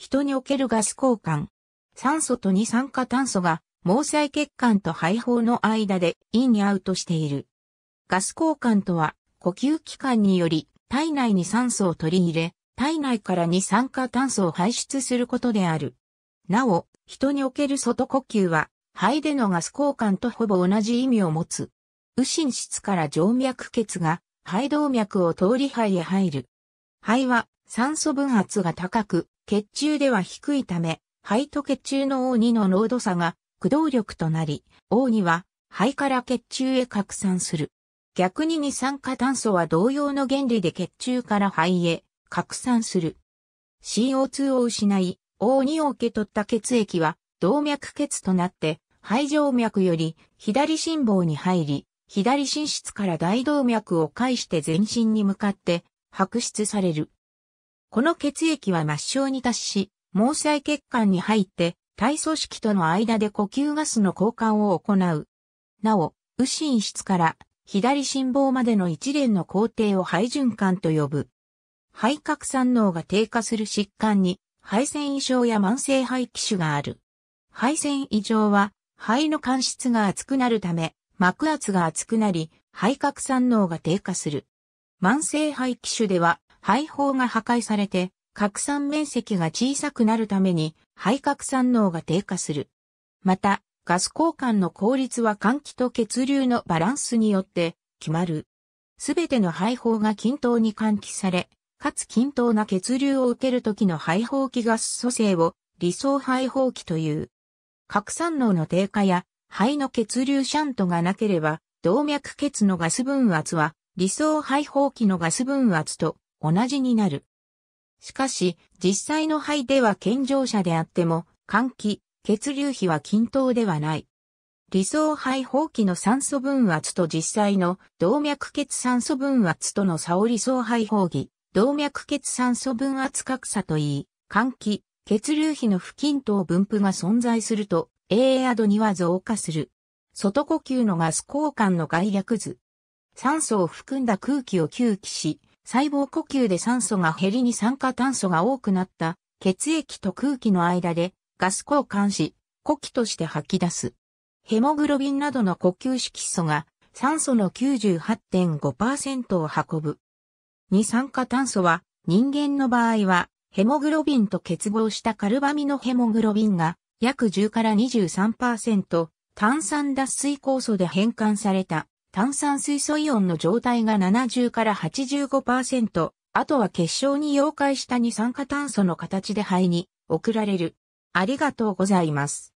人におけるガス交換。酸素と二酸化炭素が毛細血管と肺胞の間でインにアウトしている。ガス交換とは呼吸器官により体内に酸素を取り入れ、体内から二酸化炭素を排出することである。なお、人における外呼吸は肺でのガス交換とほぼ同じ意味を持つ。右心室から静脈血が肺動脈を通り肺へ入る。肺は酸素分圧が高く、血中では低いため、肺と血中の O2 の濃度差が駆動力となり、O2 は肺から血中へ拡散する。逆に二酸化炭素は同様の原理で血中から肺へ拡散する。CO2 を失い、O2 を受け取った血液は動脈血となって肺静脈より左心房に入り、左心室から大動脈を介して全身に向かって白出される。この血液は末梢に達し、毛細血管に入って体組織との間で呼吸ガスの交換を行う。なお、右心室から左心房までの一連の工程を肺循環と呼ぶ。肺核酸能が低下する疾患に肺腺異常や慢性肺気腫がある。肺腺異常は肺の間質が厚くなるため膜圧が厚くなり肺核酸能が低下する。慢性肺気腫では肺胞が破壊されて、核酸面積が小さくなるために、肺核酸能が低下する。また、ガス交換の効率は換気と血流のバランスによって決まる。すべての肺胞が均等に換気され、かつ均等な血流を受ける時の肺胞器ガス組成を理想肺胞器という。核酸能の低下や肺の血流シャントがなければ、動脈血のガス分圧は理想肺胞器のガス分圧と同じになる。しかし、実際の肺では健常者であっても、換気、血流比は均等ではない。理想肺放棄の酸素分圧と実際の動脈血酸素分圧との差を理想肺放棄、動脈血酸素分圧格差といい、換気、血流比の不均等分布が存在すると、A アドには増加する。外呼吸のガス交換の概略図。酸素を含んだ空気を吸気し、細胞呼吸で酸素が減りに酸化炭素が多くなった血液と空気の間でガス交換し、呼気として吐き出す。ヘモグロビンなどの呼吸色素が酸素の98.5%を運ぶ。二酸化炭素は人間の場合はヘモグロビンと結合したカルバミのヘモグロビンが約10から23%炭酸脱水酵素で変換された炭酸水素イオンの状態が70から85%、あとは結晶に溶解した二酸化炭素の形で肺に送られる。ありがとうございます。